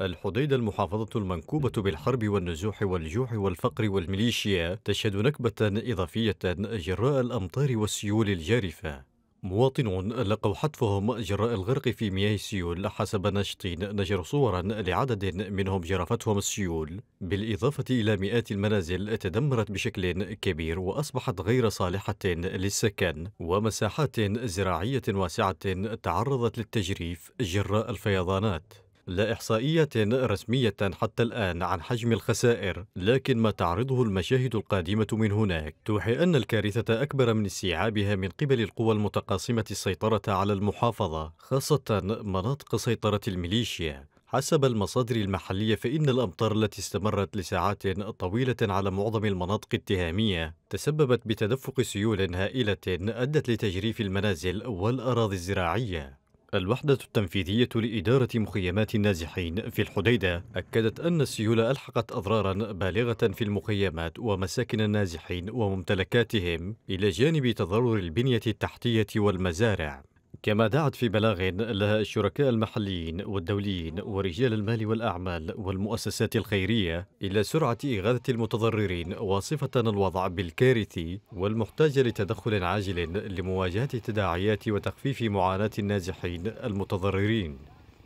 الحديدة المحافظة المنكوبة بالحرب والنزوح والجوع والفقر والميليشيا تشهد نكبة إضافية جراء الأمطار والسيول الجارفة مواطنون لقوا حتفهم جراء الغرق في مياه السيول حسب ناشطين نشر صورا لعدد منهم جرفتهم السيول بالإضافة إلى مئات المنازل تدمرت بشكل كبير وأصبحت غير صالحة للسكن ومساحات زراعية واسعة تعرضت للتجريف جراء الفيضانات لا إحصائية رسمية حتى الآن عن حجم الخسائر لكن ما تعرضه المشاهد القادمة من هناك توحي أن الكارثة أكبر من استيعابها من قبل القوى المتقاسمة السيطرة على المحافظة خاصة مناطق سيطرة الميليشيا حسب المصادر المحلية فإن الأمطار التي استمرت لساعات طويلة على معظم المناطق التهامية تسببت بتدفق سيول هائلة أدت لتجريف المنازل والأراضي الزراعية الوحدة التنفيذية لإدارة مخيمات النازحين في الحديدة أكدت أن السيولة ألحقت أضرارا بالغة في المخيمات ومساكن النازحين وممتلكاتهم إلى جانب تضرر البنية التحتية والمزارع كما دعت في بلاغ لها الشركاء المحليين والدوليين ورجال المال والأعمال والمؤسسات الخيرية إلى سرعة إغاثة المتضررين واصفة الوضع بالكارثي والمحتاج لتدخل عاجل لمواجهة تداعيات وتخفيف معاناة النازحين المتضررين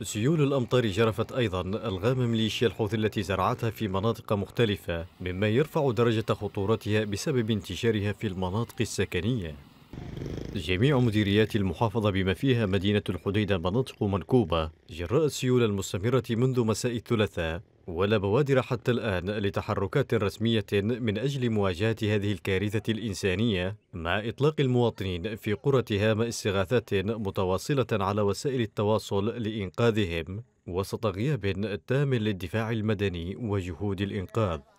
سيول الأمطار جرفت أيضا ألغام ميليشيا الحوثي التي زرعتها في مناطق مختلفة مما يرفع درجة خطورتها بسبب انتشارها في المناطق السكنية جميع مديريات المحافظة بما فيها مدينة الحديدة مناطق منكوبة جراء السيولة المستمرة منذ مساء الثلاثاء ولا بوادر حتى الآن لتحركات رسمية من أجل مواجهة هذه الكارثة الإنسانية مع إطلاق المواطنين في قرى تهام استغاثات متواصلة على وسائل التواصل لإنقاذهم وسط غياب تام للدفاع المدني وجهود الإنقاذ